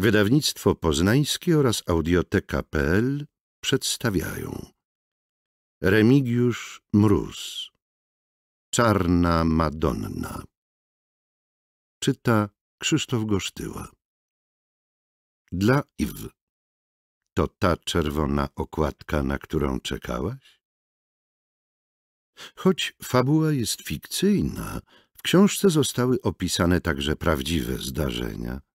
Wydawnictwo Poznańskie oraz audioteka.pl przedstawiają Remigiusz Mróz Czarna Madonna Czyta Krzysztof Gosztyła Dla Iw To ta czerwona okładka, na którą czekałaś? Choć fabuła jest fikcyjna, w książce zostały opisane także prawdziwe zdarzenia –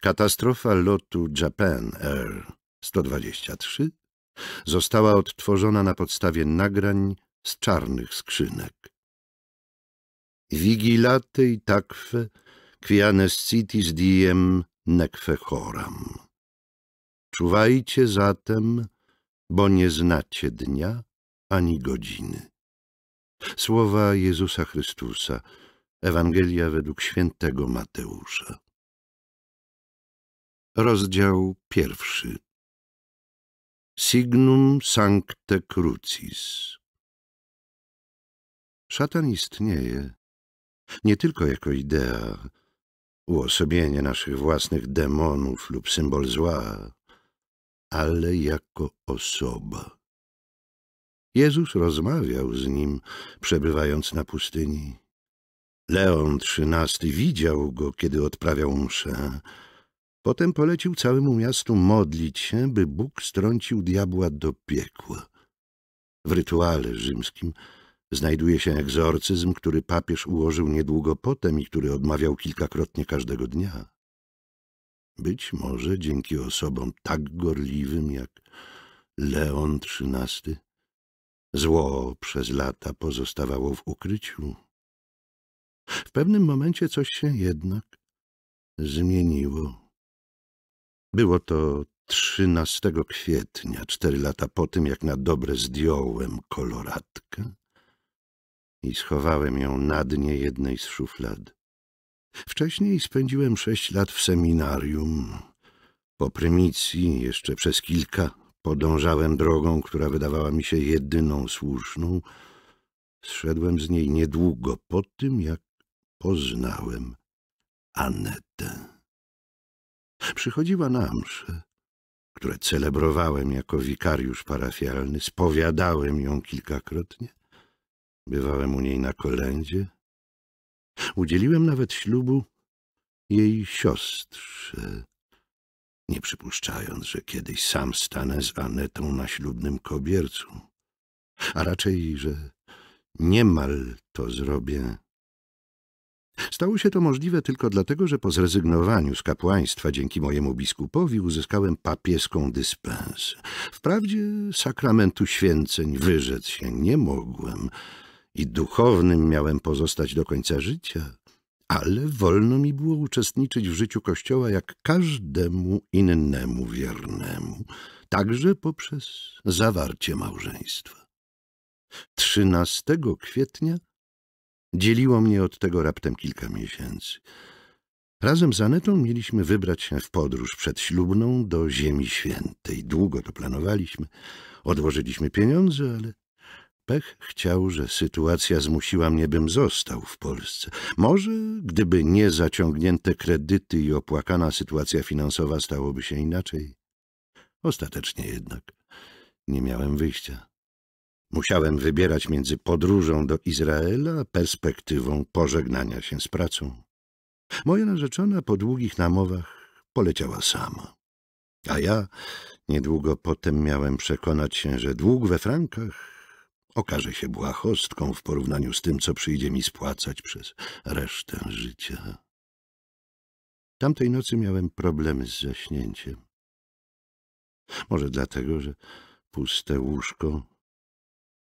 Katastrofa lotu Japan Air 123 została odtworzona na podstawie nagrań z czarnych skrzynek. Vigilate i takwe quianescitis diem nekwe choram. Czuwajcie zatem, bo nie znacie dnia ani godziny. Słowa Jezusa Chrystusa, Ewangelia według świętego Mateusza. Rozdział pierwszy Signum Sancte Crucis Szatan istnieje nie tylko jako idea, uosobienie naszych własnych demonów lub symbol zła, ale jako osoba. Jezus rozmawiał z nim, przebywając na pustyni. Leon XIII widział go, kiedy odprawiał mszę, Potem polecił całemu miastu modlić się, by Bóg strącił diabła do piekła. W rytuale rzymskim znajduje się egzorcyzm, który papież ułożył niedługo potem i który odmawiał kilkakrotnie każdego dnia. Być może dzięki osobom tak gorliwym jak Leon XIII zło przez lata pozostawało w ukryciu. W pewnym momencie coś się jednak zmieniło. Było to 13 kwietnia, cztery lata po tym, jak na dobre zdjąłem koloratkę i schowałem ją na dnie jednej z szuflad. Wcześniej spędziłem sześć lat w seminarium. Po prymicji, jeszcze przez kilka, podążałem drogą, która wydawała mi się jedyną słuszną. Zszedłem z niej niedługo po tym, jak poznałem Anetę. Przychodziła na msze, które celebrowałem jako wikariusz parafialny, spowiadałem ją kilkakrotnie, bywałem u niej na kolędzie. Udzieliłem nawet ślubu jej siostrze, nie przypuszczając, że kiedyś sam stanę z Anetą na ślubnym kobiercu, a raczej, że niemal to zrobię Stało się to możliwe tylko dlatego, że po zrezygnowaniu z kapłaństwa dzięki mojemu biskupowi uzyskałem papieską dyspensę. Wprawdzie sakramentu święceń wyrzec się nie mogłem i duchownym miałem pozostać do końca życia, ale wolno mi było uczestniczyć w życiu Kościoła jak każdemu innemu wiernemu, także poprzez zawarcie małżeństwa. 13 kwietnia Dzieliło mnie od tego raptem kilka miesięcy. Razem z Anetą mieliśmy wybrać się w podróż przedślubną do Ziemi Świętej. Długo to planowaliśmy, odłożyliśmy pieniądze, ale pech chciał, że sytuacja zmusiła mnie, bym został w Polsce. Może, gdyby nie zaciągnięte kredyty i opłakana sytuacja finansowa, stałoby się inaczej. Ostatecznie jednak nie miałem wyjścia. Musiałem wybierać między podróżą do Izraela a perspektywą pożegnania się z pracą. Moja narzeczona po długich namowach poleciała sama. A ja niedługo potem miałem przekonać się, że dług we frankach okaże się błahostką w porównaniu z tym, co przyjdzie mi spłacać przez resztę życia. Tamtej nocy miałem problemy z zaśnięciem. Może dlatego, że puste łóżko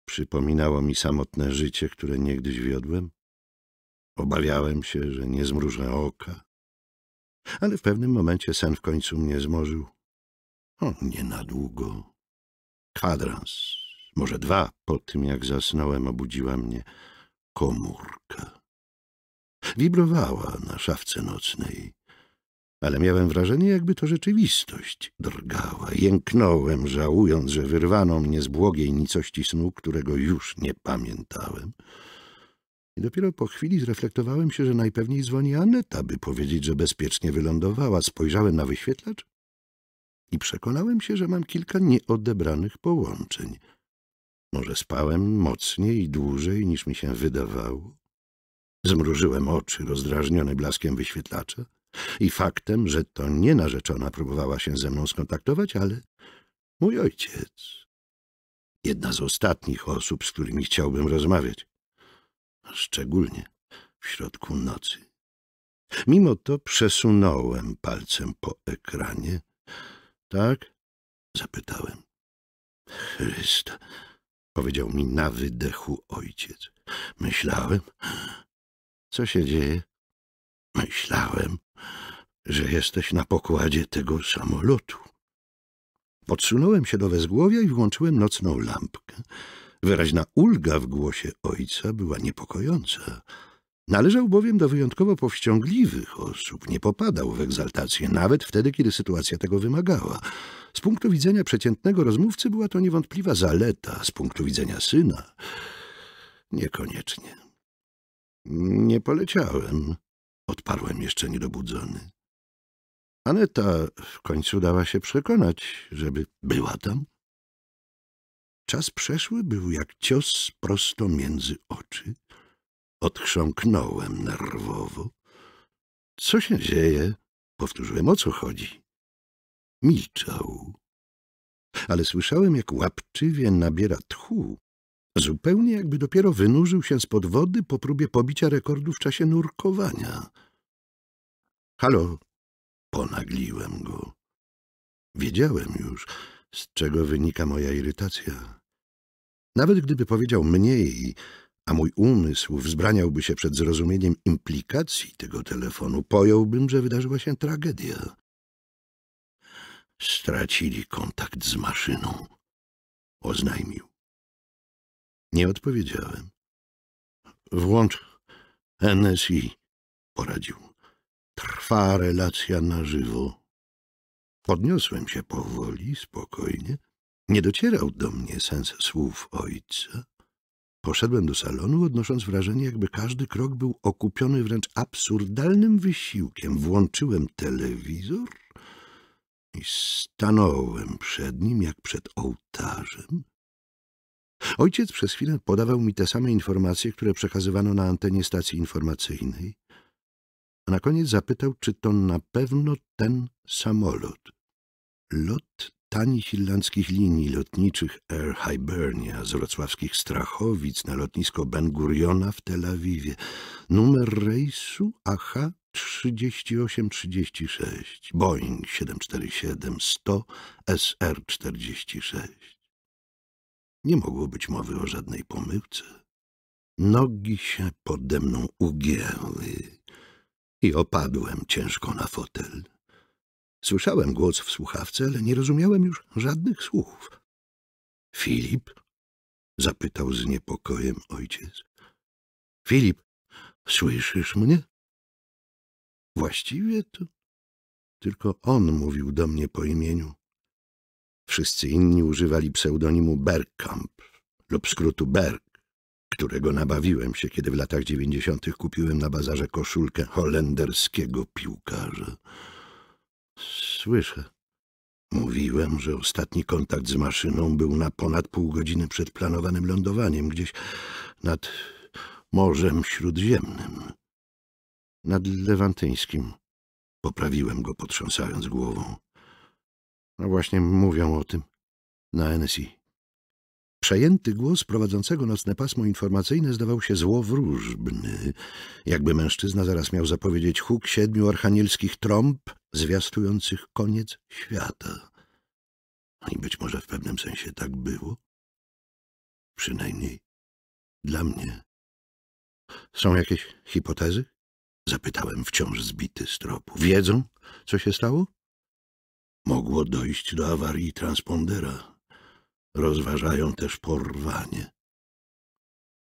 Przypominało mi samotne życie, które niegdyś wiodłem. Obawiałem się, że nie zmrużę oka. Ale w pewnym momencie sen w końcu mnie zmorzył. O, nie na długo. Kwadrans, może dwa, po tym jak zasnąłem, obudziła mnie komórka. Wibrowała na szafce nocnej ale miałem wrażenie, jakby to rzeczywistość drgała. Jęknąłem, żałując, że wyrwano mnie z błogiej nicości snu, którego już nie pamiętałem. I dopiero po chwili zreflektowałem się, że najpewniej dzwoni Aneta, by powiedzieć, że bezpiecznie wylądowała. Spojrzałem na wyświetlacz i przekonałem się, że mam kilka nieodebranych połączeń. Może spałem mocniej i dłużej, niż mi się wydawało? Zmrużyłem oczy, rozdrażniony blaskiem wyświetlacza i faktem, że to nie narzeczona próbowała się ze mną skontaktować, ale mój ojciec. Jedna z ostatnich osób, z którymi chciałbym rozmawiać. Szczególnie w środku nocy. Mimo to przesunąłem palcem po ekranie. Tak? Zapytałem. Chrysta, powiedział mi na wydechu ojciec. Myślałem, co się dzieje? Myślałem, że jesteś na pokładzie tego samolotu. Podsunąłem się do wezgłowia i włączyłem nocną lampkę. Wyraźna ulga w głosie ojca była niepokojąca. Należał bowiem do wyjątkowo powściągliwych osób, nie popadał w egzaltację, nawet wtedy, kiedy sytuacja tego wymagała. Z punktu widzenia przeciętnego rozmówcy była to niewątpliwa zaleta, z punktu widzenia syna niekoniecznie. Nie poleciałem, odparłem jeszcze niedobudzony. Aneta w końcu dała się przekonać, żeby była tam. Czas przeszły był jak cios prosto między oczy. Odchrząknąłem nerwowo. Co się dzieje? Powtórzyłem, o co chodzi. Milczał. Ale słyszałem, jak łapczywie nabiera tchu, zupełnie jakby dopiero wynurzył się spod wody po próbie pobicia rekordu w czasie nurkowania. — Halo! Ponagliłem go. Wiedziałem już, z czego wynika moja irytacja. Nawet gdyby powiedział mniej, a mój umysł wzbraniałby się przed zrozumieniem implikacji tego telefonu, pojąłbym, że wydarzyła się tragedia. Stracili kontakt z maszyną, oznajmił. Nie odpowiedziałem. Włącz NSI, poradził trwa relacja na żywo. Podniosłem się powoli, spokojnie. Nie docierał do mnie sens słów ojca. Poszedłem do salonu, odnosząc wrażenie, jakby każdy krok był okupiony wręcz absurdalnym wysiłkiem. Włączyłem telewizor i stanąłem przed nim, jak przed ołtarzem. Ojciec przez chwilę podawał mi te same informacje, które przekazywano na antenie stacji informacyjnej a na koniec zapytał, czy to na pewno ten samolot. Lot tanich irlandzkich linii lotniczych Air Hibernia z wrocławskich Strachowic na lotnisko Ben Guriona w Tel Awiwie. Numer rejsu AH 3836, Boeing 747-100 SR-46. Nie mogło być mowy o żadnej pomyłce. Nogi się pode mną ugięły i opadłem ciężko na fotel. Słyszałem głos w słuchawce, ale nie rozumiałem już żadnych słów. — Filip? — zapytał z niepokojem ojciec. — Filip, słyszysz mnie? — Właściwie to tylko on mówił do mnie po imieniu. Wszyscy inni używali pseudonimu Bergkamp lub skrótu Berg, którego nabawiłem się, kiedy w latach dziewięćdziesiątych kupiłem na bazarze koszulkę holenderskiego piłkarza. Słyszę. Mówiłem, że ostatni kontakt z maszyną był na ponad pół godziny przed planowanym lądowaniem, gdzieś nad Morzem Śródziemnym. Nad Lewantyńskim. Poprawiłem go, potrząsając głową. No właśnie mówią o tym na NSI. Przejęty głos prowadzącego nocne pasmo informacyjne zdawał się złowróżbny, jakby mężczyzna zaraz miał zapowiedzieć huk siedmiu archanielskich trąb zwiastujących koniec świata. I być może w pewnym sensie tak było. Przynajmniej dla mnie. Są jakieś hipotezy? Zapytałem wciąż zbity z tropu. Wiedzą, co się stało? Mogło dojść do awarii transpondera Rozważają też porwanie.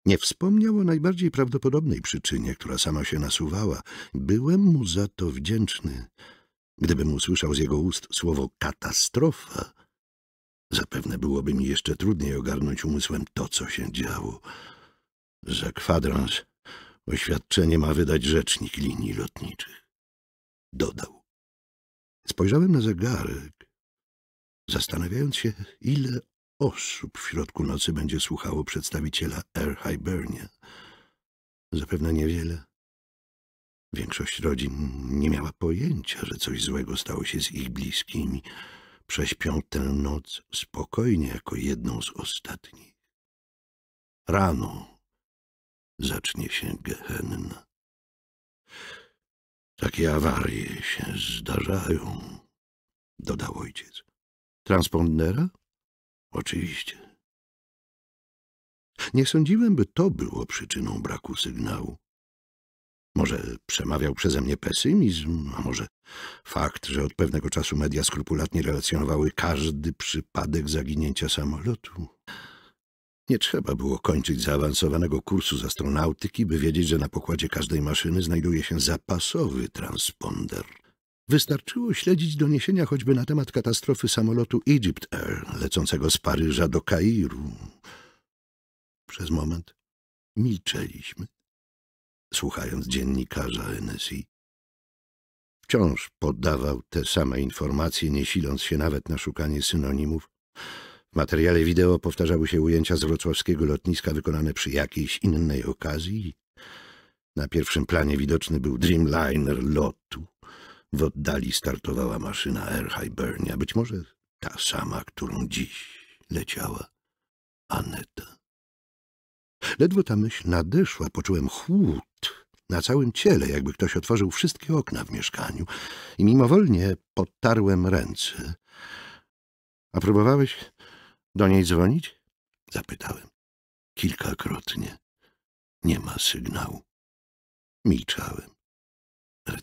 Nie wspomniał o najbardziej prawdopodobnej przyczynie, która sama się nasuwała. Byłem mu za to wdzięczny. Gdybym usłyszał z jego ust słowo katastrofa, zapewne byłoby mi jeszcze trudniej ogarnąć umysłem to, co się działo. Za kwadrans oświadczenie ma wydać rzecznik linii lotniczych. Dodał. Spojrzałem na zegarek, zastanawiając się, ile osób w środku nocy będzie słuchało przedstawiciela Air Hibernia. Zapewne niewiele. Większość rodzin nie miała pojęcia, że coś złego stało się z ich bliskimi. Prześpią tę noc spokojnie jako jedną z ostatnich. Rano zacznie się Gehenna. Takie awarie się zdarzają, dodał ojciec. Transpondera? Oczywiście. Nie sądziłem, by to było przyczyną braku sygnału. Może przemawiał przeze mnie pesymizm, a może fakt, że od pewnego czasu media skrupulatnie relacjonowały każdy przypadek zaginięcia samolotu. Nie trzeba było kończyć zaawansowanego kursu z astronautyki, by wiedzieć, że na pokładzie każdej maszyny znajduje się zapasowy transponder. Wystarczyło śledzić doniesienia choćby na temat katastrofy samolotu Egypt Air lecącego z Paryża do Kairu. Przez moment milczeliśmy, słuchając dziennikarza NSI. Wciąż podawał te same informacje, nie siląc się nawet na szukanie synonimów. W materiale wideo powtarzały się ujęcia z wrocławskiego lotniska wykonane przy jakiejś innej okazji. Na pierwszym planie widoczny był Dreamliner lotu w oddali startowała maszyna Air Hibernia, być może ta sama, którą dziś leciała Aneta. Ledwo ta myśl nadeszła, poczułem chłód na całym ciele, jakby ktoś otworzył wszystkie okna w mieszkaniu i mimowolnie potarłem ręce. — A próbowałeś do niej dzwonić? — zapytałem. Kilkakrotnie. Nie ma sygnału. Milczałem.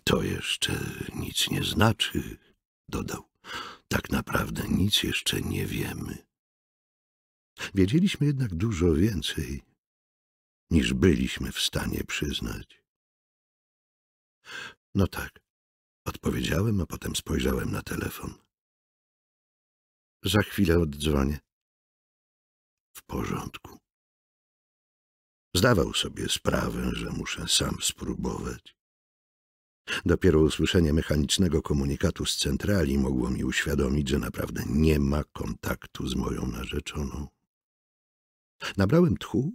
To jeszcze nic nie znaczy, dodał. Tak naprawdę nic jeszcze nie wiemy. Wiedzieliśmy jednak dużo więcej, niż byliśmy w stanie przyznać. No tak, odpowiedziałem, a potem spojrzałem na telefon. Za chwilę oddzwonię. W porządku. Zdawał sobie sprawę, że muszę sam spróbować. Dopiero usłyszenie mechanicznego komunikatu z centrali mogło mi uświadomić, że naprawdę nie ma kontaktu z moją narzeczoną. Nabrałem tchu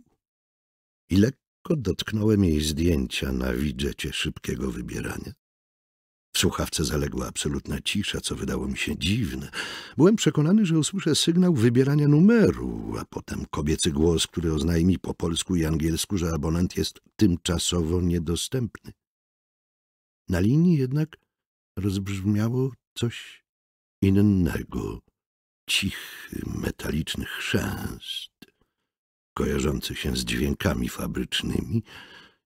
i lekko dotknąłem jej zdjęcia na widżecie szybkiego wybierania. W słuchawce zaległa absolutna cisza, co wydało mi się dziwne. Byłem przekonany, że usłyszę sygnał wybierania numeru, a potem kobiecy głos, który oznajmi po polsku i angielsku, że abonent jest tymczasowo niedostępny. Na linii jednak rozbrzmiało coś innego, cichy, metaliczny chrzęst, kojarzący się z dźwiękami fabrycznymi,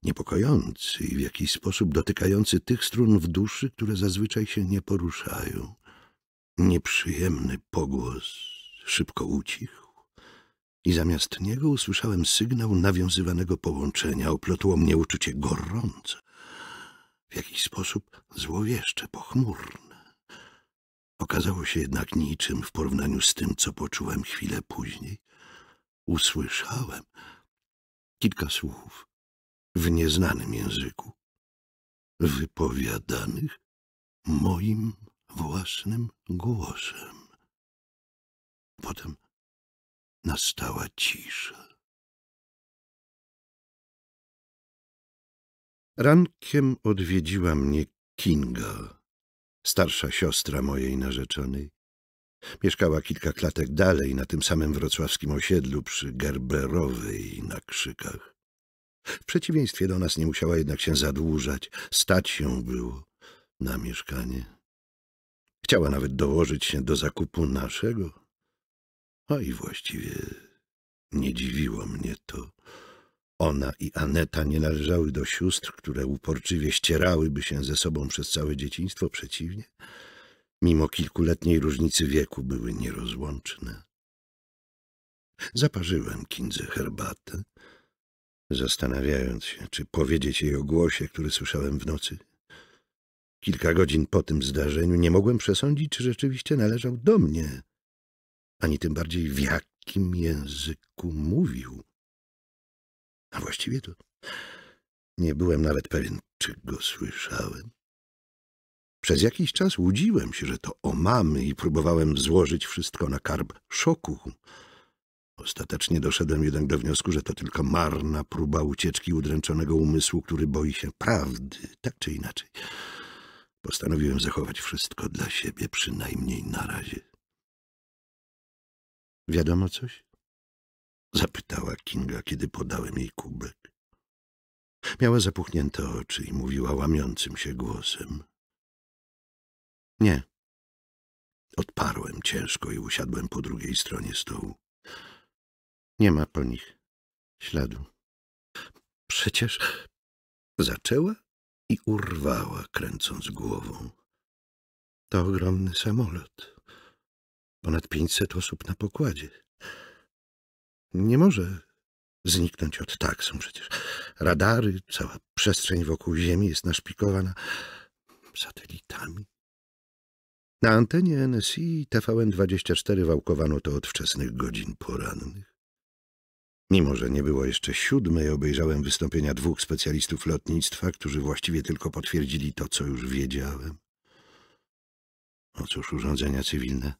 niepokojący i w jakiś sposób dotykający tych strun w duszy, które zazwyczaj się nie poruszają. Nieprzyjemny pogłos szybko ucichł i zamiast niego usłyszałem sygnał nawiązywanego połączenia. Oplotło mnie uczucie gorące w jakiś sposób złowieszcze, pochmurne. Okazało się jednak niczym w porównaniu z tym, co poczułem chwilę później. Usłyszałem kilka słów w nieznanym języku, wypowiadanych moim własnym głosem. Potem nastała cisza. Rankiem odwiedziła mnie Kinga, starsza siostra mojej narzeczonej. Mieszkała kilka klatek dalej, na tym samym wrocławskim osiedlu, przy Gerberowej na Krzykach. W przeciwieństwie do nas nie musiała jednak się zadłużać, stać się było na mieszkanie. Chciała nawet dołożyć się do zakupu naszego. A i właściwie nie dziwiło mnie to. Ona i Aneta nie należały do sióstr, które uporczywie ścierałyby się ze sobą przez całe dzieciństwo, przeciwnie. Mimo kilkuletniej różnicy wieku były nierozłączne. Zaparzyłem Kindze herbatę, zastanawiając się, czy powiedzieć jej o głosie, który słyszałem w nocy. Kilka godzin po tym zdarzeniu nie mogłem przesądzić, czy rzeczywiście należał do mnie, ani tym bardziej w jakim języku mówił. A właściwie to nie byłem nawet pewien, czy go słyszałem. Przez jakiś czas łudziłem się, że to o mamy i próbowałem złożyć wszystko na karb szoku. Ostatecznie doszedłem jednak do wniosku, że to tylko marna próba ucieczki udręczonego umysłu, który boi się prawdy, tak czy inaczej. Postanowiłem zachować wszystko dla siebie, przynajmniej na razie. Wiadomo coś? Zapytała Kinga, kiedy podałem jej kubek. Miała zapuchnięte oczy i mówiła łamiącym się głosem. Nie. Odparłem ciężko i usiadłem po drugiej stronie stołu. Nie ma po nich śladu. Przecież... Zaczęła i urwała, kręcąc głową. To ogromny samolot. Ponad pięćset osób na pokładzie nie może zniknąć od tak. Są przecież radary, cała przestrzeń wokół Ziemi jest naszpikowana satelitami. Na antenie NSI TVN24 wałkowano to od wczesnych godzin porannych. Mimo, że nie było jeszcze siódmej, obejrzałem wystąpienia dwóch specjalistów lotnictwa, którzy właściwie tylko potwierdzili to, co już wiedziałem. No cóż, urządzenia cywilne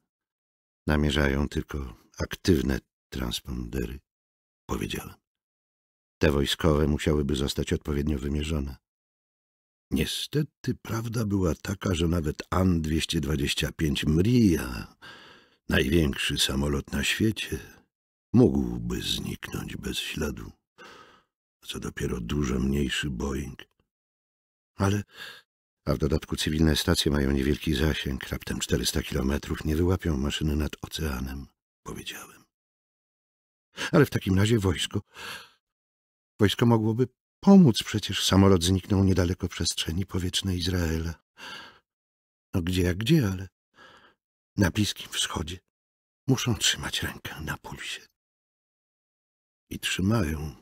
namierzają tylko aktywne transpondery, powiedziałem. Te wojskowe musiałyby zostać odpowiednio wymierzone. Niestety prawda była taka, że nawet AN-225 Mria, największy samolot na świecie, mógłby zniknąć bez śladu. Co dopiero dużo mniejszy Boeing. Ale a w dodatku cywilne stacje mają niewielki zasięg, raptem 400 kilometrów, nie wyłapią maszyny nad oceanem, powiedziałem. Ale w takim razie wojsko. Wojsko mogłoby pomóc, przecież samolot zniknął niedaleko przestrzeni powietrznej Izraela. No gdzie jak gdzie, ale na Bliskim Wschodzie muszą trzymać rękę na pulsie. I trzymają.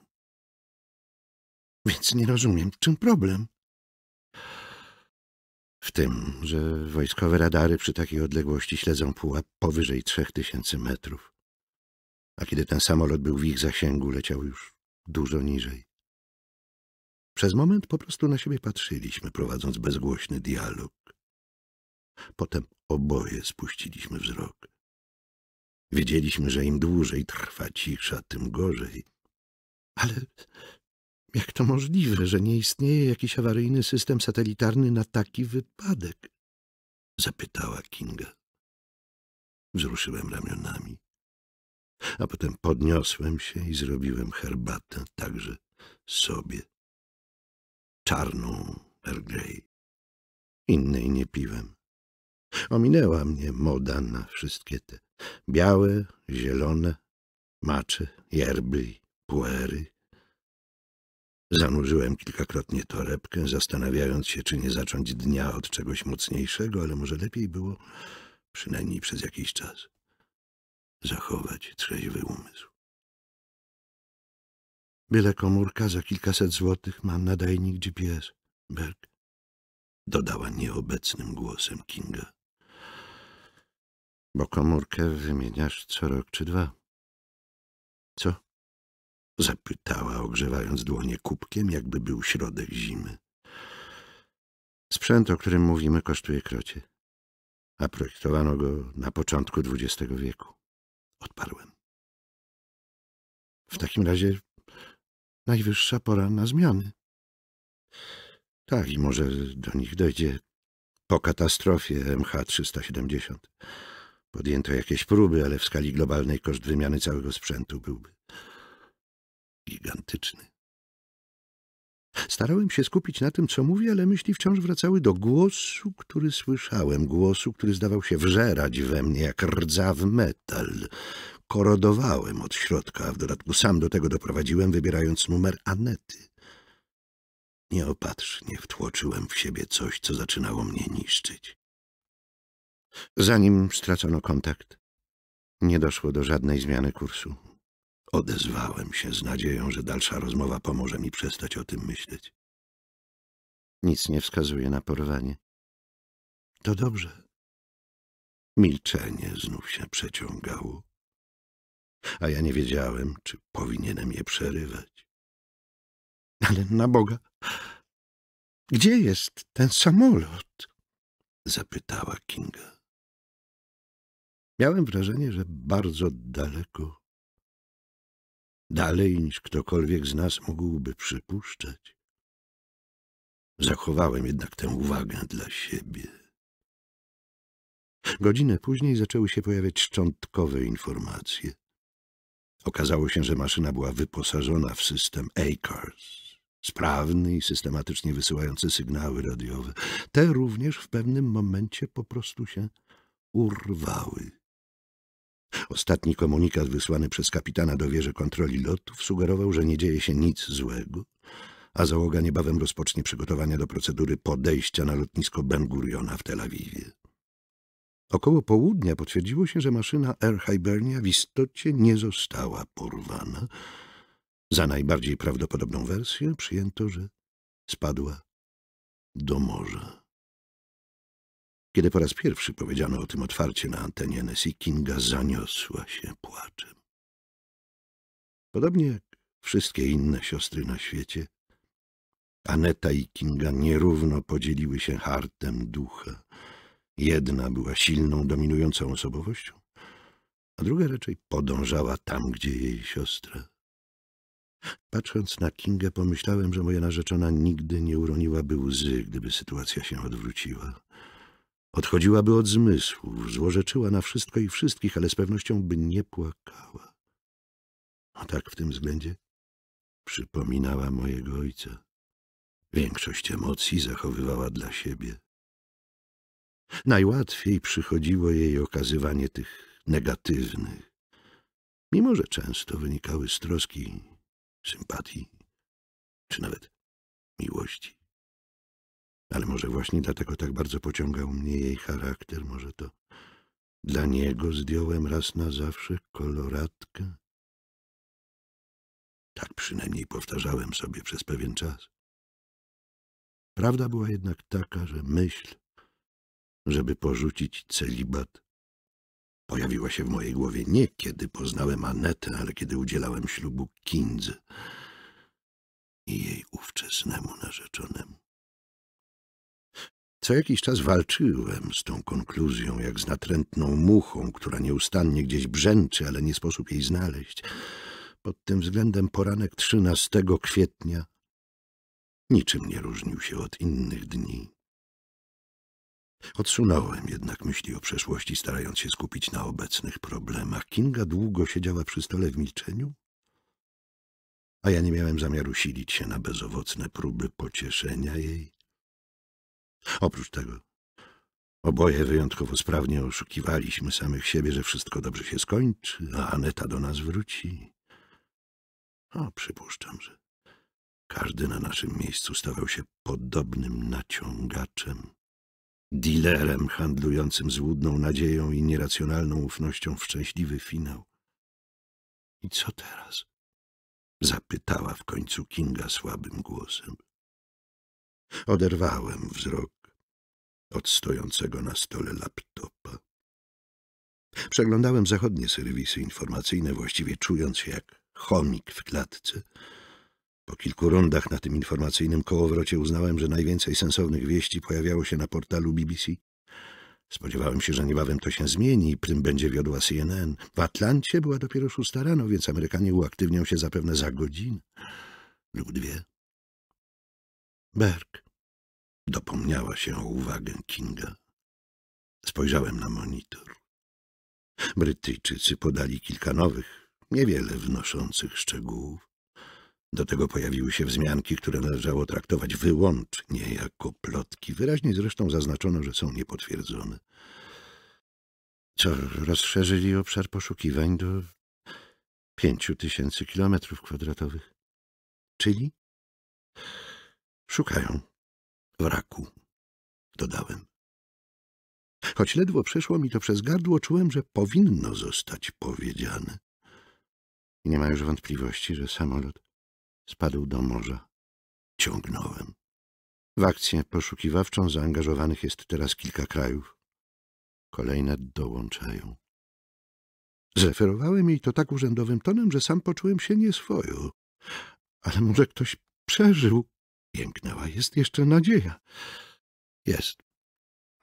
Więc nie rozumiem, w czym problem. W tym, że wojskowe radary przy takiej odległości śledzą pułap powyżej trzech tysięcy metrów a kiedy ten samolot był w ich zasięgu, leciał już dużo niżej. Przez moment po prostu na siebie patrzyliśmy, prowadząc bezgłośny dialog. Potem oboje spuściliśmy wzrok. Wiedzieliśmy, że im dłużej trwa cisza, tym gorzej. Ale jak to możliwe, że nie istnieje jakiś awaryjny system satelitarny na taki wypadek? Zapytała Kinga. Wzruszyłem ramionami. A potem podniosłem się i zrobiłem herbatę także sobie. Czarną Earl Grey. Innej nie piłem. Ominęła mnie moda na wszystkie te białe, zielone, macze, yerby puery. Zanurzyłem kilkakrotnie torebkę, zastanawiając się, czy nie zacząć dnia od czegoś mocniejszego, ale może lepiej było przynajmniej przez jakiś czas zachować trzeźwy umysł. Byle komórka za kilkaset złotych ma nadajnik GPS, Berg. Dodała nieobecnym głosem Kinga. Bo komórkę wymieniasz co rok czy dwa. Co? Zapytała, ogrzewając dłonie kubkiem, jakby był środek zimy. Sprzęt, o którym mówimy, kosztuje krocie, a projektowano go na początku XX wieku odparłem. W takim razie najwyższa pora na zmiany. Tak, i może do nich dojdzie po katastrofie MH370. Podjęto jakieś próby, ale w skali globalnej koszt wymiany całego sprzętu byłby gigantyczny. Starałem się skupić na tym, co mówi, ale myśli wciąż wracały do głosu, który słyszałem, głosu, który zdawał się wżerać we mnie jak w metal. Korodowałem od środka, a w dodatku sam do tego doprowadziłem, wybierając numer Anety. Nieopatrznie wtłoczyłem w siebie coś, co zaczynało mnie niszczyć. Zanim stracono kontakt, nie doszło do żadnej zmiany kursu. Odezwałem się z nadzieją, że dalsza rozmowa pomoże mi przestać o tym myśleć. Nic nie wskazuje na porwanie. To dobrze. Milczenie znów się przeciągało, a ja nie wiedziałem, czy powinienem je przerywać. Ale na Boga, gdzie jest ten samolot? Zapytała Kinga. Miałem wrażenie, że bardzo daleko dalej niż ktokolwiek z nas mógłby przypuszczać. Zachowałem jednak tę uwagę dla siebie. Godzinę później zaczęły się pojawiać szczątkowe informacje. Okazało się, że maszyna była wyposażona w system ACARS, sprawny i systematycznie wysyłający sygnały radiowe. Te również w pewnym momencie po prostu się urwały. Ostatni komunikat wysłany przez kapitana do wieży kontroli lotów sugerował, że nie dzieje się nic złego, a załoga niebawem rozpocznie przygotowania do procedury podejścia na lotnisko Ben Guriona w Tel Awiwie. Około południa potwierdziło się, że maszyna Air Hibernia w istocie nie została porwana. Za najbardziej prawdopodobną wersję przyjęto, że spadła do morza. Kiedy po raz pierwszy powiedziano o tym otwarcie na antenie Nessie, Kinga zaniosła się płaczem. Podobnie jak wszystkie inne siostry na świecie, Aneta i Kinga nierówno podzieliły się hartem ducha. Jedna była silną, dominującą osobowością, a druga raczej podążała tam, gdzie jej siostra. Patrząc na Kingę, pomyślałem, że moja narzeczona nigdy nie uroniłaby łzy, gdyby sytuacja się odwróciła. Odchodziłaby od zmysłów, złorzeczyła na wszystko i wszystkich, ale z pewnością by nie płakała. A tak w tym względzie przypominała mojego ojca. Większość emocji zachowywała dla siebie. Najłatwiej przychodziło jej okazywanie tych negatywnych, mimo że często wynikały z troski, sympatii czy nawet miłości. Ale może właśnie dlatego tak bardzo pociągał mnie jej charakter, może to dla niego zdjąłem raz na zawsze koloratkę? Tak przynajmniej powtarzałem sobie przez pewien czas. Prawda była jednak taka, że myśl, żeby porzucić celibat, pojawiła się w mojej głowie nie kiedy poznałem Anetę, ale kiedy udzielałem ślubu Kindze i jej ówczesnemu narzeczonemu. Co jakiś czas walczyłem z tą konkluzją, jak z natrętną muchą, która nieustannie gdzieś brzęczy, ale nie sposób jej znaleźć. Pod tym względem poranek 13 kwietnia niczym nie różnił się od innych dni. Odsunąłem jednak myśli o przeszłości, starając się skupić na obecnych problemach. Kinga długo siedziała przy stole w milczeniu, a ja nie miałem zamiaru silić się na bezowocne próby pocieszenia jej. Oprócz tego, oboje wyjątkowo sprawnie oszukiwaliśmy samych siebie, że wszystko dobrze się skończy, a Aneta do nas wróci. O, przypuszczam, że każdy na naszym miejscu stawał się podobnym naciągaczem, dilerem handlującym złudną nadzieją i nieracjonalną ufnością w szczęśliwy finał. I co teraz? Zapytała w końcu Kinga słabym głosem. Oderwałem wzrok od stojącego na stole laptopa. Przeglądałem zachodnie serwisy informacyjne, właściwie czując się jak chomik w klatce. Po kilku rundach na tym informacyjnym kołowrocie uznałem, że najwięcej sensownych wieści pojawiało się na portalu BBC. Spodziewałem się, że niebawem to się zmieni i prym będzie wiodła CNN. W Atlancie była dopiero szósta rano, więc Amerykanie uaktywnią się zapewne za godzinę lub dwie. Berg Dopomniała się o uwagę Kinga. Spojrzałem na monitor. Brytyjczycy podali kilka nowych, niewiele wnoszących szczegółów. Do tego pojawiły się wzmianki, które należało traktować wyłącznie jako plotki. Wyraźnie zresztą zaznaczono, że są niepotwierdzone. Co, rozszerzyli obszar poszukiwań do pięciu tysięcy kilometrów kwadratowych. Czyli? Szukają wraku, dodałem. Choć ledwo przeszło mi to przez gardło, czułem, że powinno zostać powiedziane. I nie ma już wątpliwości, że samolot spadł do morza. Ciągnąłem. W akcję poszukiwawczą zaangażowanych jest teraz kilka krajów. Kolejne dołączają. Zreferowałem jej to tak urzędowym tonem, że sam poczułem się nieswojo. Ale może ktoś przeżył Jęknęła. Jest jeszcze nadzieja. Jest,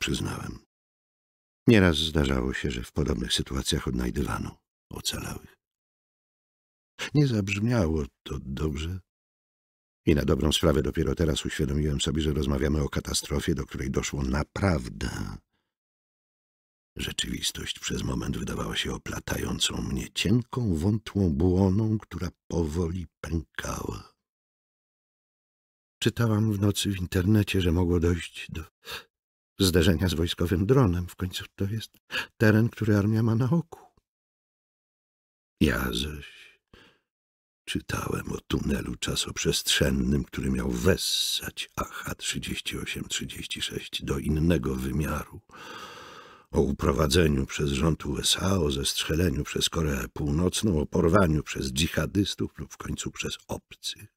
przyznałem. Nieraz zdarzało się, że w podobnych sytuacjach odnajdywano ocalałych. Nie zabrzmiało to dobrze. I na dobrą sprawę dopiero teraz uświadomiłem sobie, że rozmawiamy o katastrofie, do której doszło naprawdę. Rzeczywistość przez moment wydawała się oplatającą mnie cienką, wątłą błoną, która powoli pękała. Czytałam w nocy w internecie, że mogło dojść do zderzenia z wojskowym dronem. W końcu to jest teren, który armia ma na oku. Ja zaś czytałem o tunelu czasoprzestrzennym, który miał wessać AH-38-36 do innego wymiaru, o uprowadzeniu przez rząd USA, o zestrzeleniu przez Koreę Północną, o porwaniu przez dżihadystów lub w końcu przez obcych.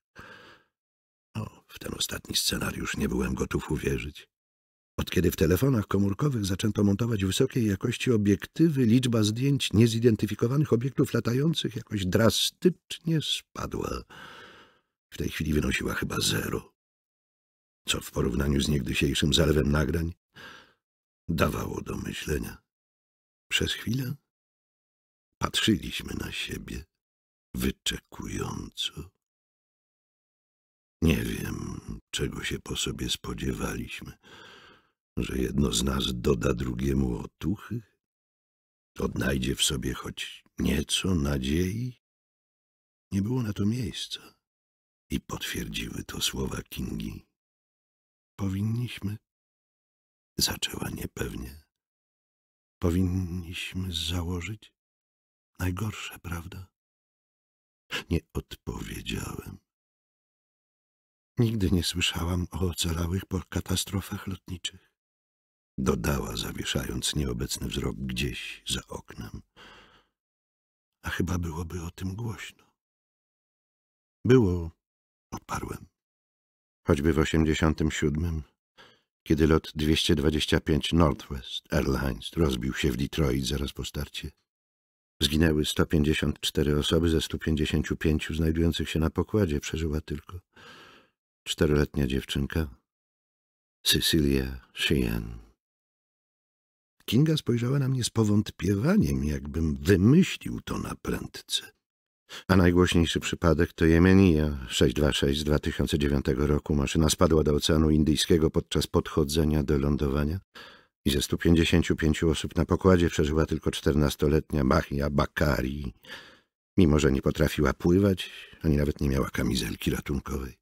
W ten ostatni scenariusz nie byłem gotów uwierzyć. Od kiedy w telefonach komórkowych zaczęto montować wysokiej jakości obiektywy, liczba zdjęć niezidentyfikowanych obiektów latających jakoś drastycznie spadła. W tej chwili wynosiła chyba zero, co w porównaniu z niegdysiejszym zalewem nagrań dawało do myślenia. Przez chwilę patrzyliśmy na siebie wyczekująco. Nie wiem czego się po sobie spodziewaliśmy? Że jedno z nas doda drugiemu otuchy? Odnajdzie w sobie choć nieco nadziei? Nie było na to miejsca. I potwierdziły to słowa Kingi. Powinniśmy, zaczęła niepewnie, powinniśmy założyć najgorsze, prawda? Nie odpowiedziałem. Nigdy nie słyszałam o ocalałych po katastrofach lotniczych. Dodała, zawieszając nieobecny wzrok gdzieś za oknem. A chyba byłoby o tym głośno. Było, odparłem. Choćby w 87, kiedy lot 225 Northwest Airlines rozbił się w Detroit zaraz po starcie. Zginęły 154 osoby ze 155 znajdujących się na pokładzie, przeżyła tylko czteroletnia dziewczynka, Cecilia Sheehan. Kinga spojrzała na mnie z powątpiewaniem, jakbym wymyślił to na prędce. A najgłośniejszy przypadek to Jemenia 626 z 2009 roku. Maszyna spadła do Oceanu Indyjskiego podczas podchodzenia do lądowania i ze 155 osób na pokładzie przeżyła tylko 14-letnia Mahia Bakari, mimo że nie potrafiła pływać ani nawet nie miała kamizelki ratunkowej.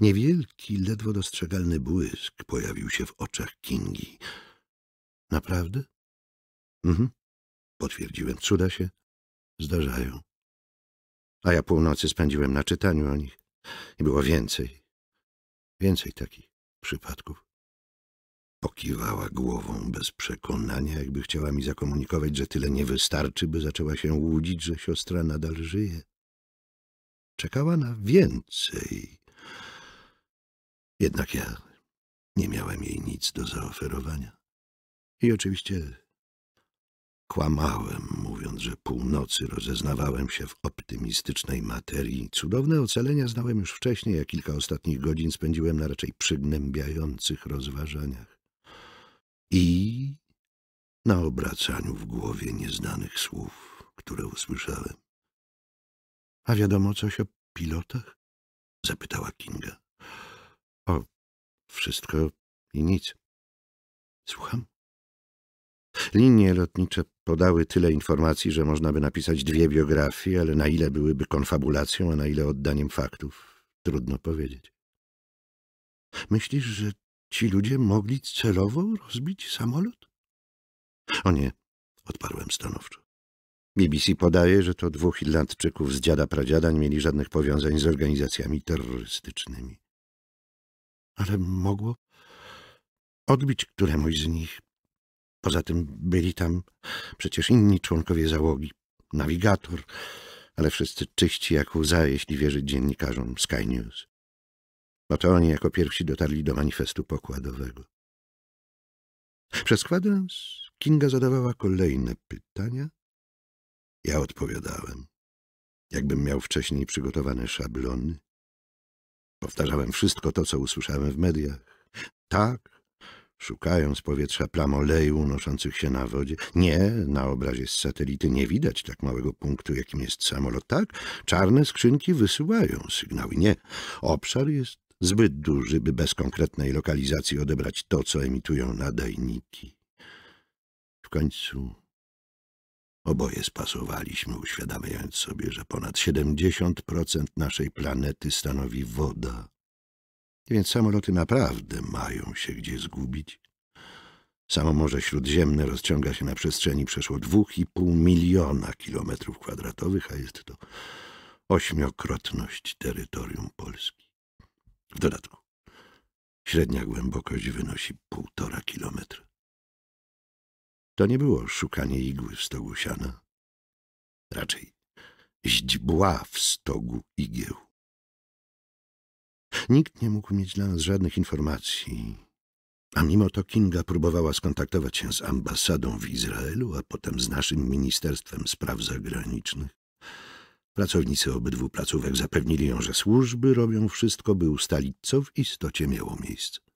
Niewielki, ledwo dostrzegalny błysk pojawił się w oczach Kingi. Naprawdę? Mhm, potwierdziłem. Cuda się zdarzają. A ja północy spędziłem na czytaniu o nich. I było więcej, więcej takich przypadków. Pokiwała głową bez przekonania, jakby chciała mi zakomunikować, że tyle nie wystarczy, by zaczęła się łudzić, że siostra nadal żyje. Czekała na więcej, jednak ja nie miałem jej nic do zaoferowania. I oczywiście kłamałem, mówiąc, że północy rozeznawałem się w optymistycznej materii. Cudowne ocalenia znałem już wcześniej, a kilka ostatnich godzin spędziłem na raczej przygnębiających rozważaniach. I na obracaniu w głowie nieznanych słów, które usłyszałem. — A wiadomo coś o pilotach? — zapytała Kinga. O, wszystko i nic. Słucham? Linie lotnicze podały tyle informacji, że można by napisać dwie biografie, ale na ile byłyby konfabulacją, a na ile oddaniem faktów, trudno powiedzieć. Myślisz, że ci ludzie mogli celowo rozbić samolot? O nie, odparłem stanowczo. BBC podaje, że to dwóch Irlandczyków z dziada pradziadań mieli żadnych powiązań z organizacjami terrorystycznymi ale mogło odbić któremuś z nich. Poza tym byli tam przecież inni członkowie załogi, nawigator, ale wszyscy czyści jak łza, jeśli wierzyć dziennikarzom Sky News. to oni jako pierwsi dotarli do manifestu pokładowego. Przez kwadrans Kinga zadawała kolejne pytania. Ja odpowiadałem, jakbym miał wcześniej przygotowane szablony. Powtarzałem wszystko to, co usłyszałem w mediach. Tak, Szukają z powietrza plam oleju unoszących się na wodzie. Nie, na obrazie z satelity nie widać tak małego punktu, jakim jest samolot. Tak, czarne skrzynki wysyłają sygnały. Nie, obszar jest zbyt duży, by bez konkretnej lokalizacji odebrać to, co emitują nadajniki. W końcu Oboje spasowaliśmy, uświadamiając sobie, że ponad 70% naszej planety stanowi woda. Więc samoloty naprawdę mają się gdzie zgubić. Samo Morze Śródziemne rozciąga się na przestrzeni przeszło 2,5 miliona kilometrów kwadratowych, a jest to ośmiokrotność terytorium Polski. W dodatku średnia głębokość wynosi półtora kilometra. To nie było szukanie igły w stogu siana. Raczej źdźbła w stogu igieł. Nikt nie mógł mieć dla nas żadnych informacji, a mimo to Kinga próbowała skontaktować się z ambasadą w Izraelu, a potem z naszym Ministerstwem Spraw Zagranicznych. Pracownicy obydwu placówek zapewnili ją, że służby robią wszystko, by ustalić, co w istocie miało miejsce.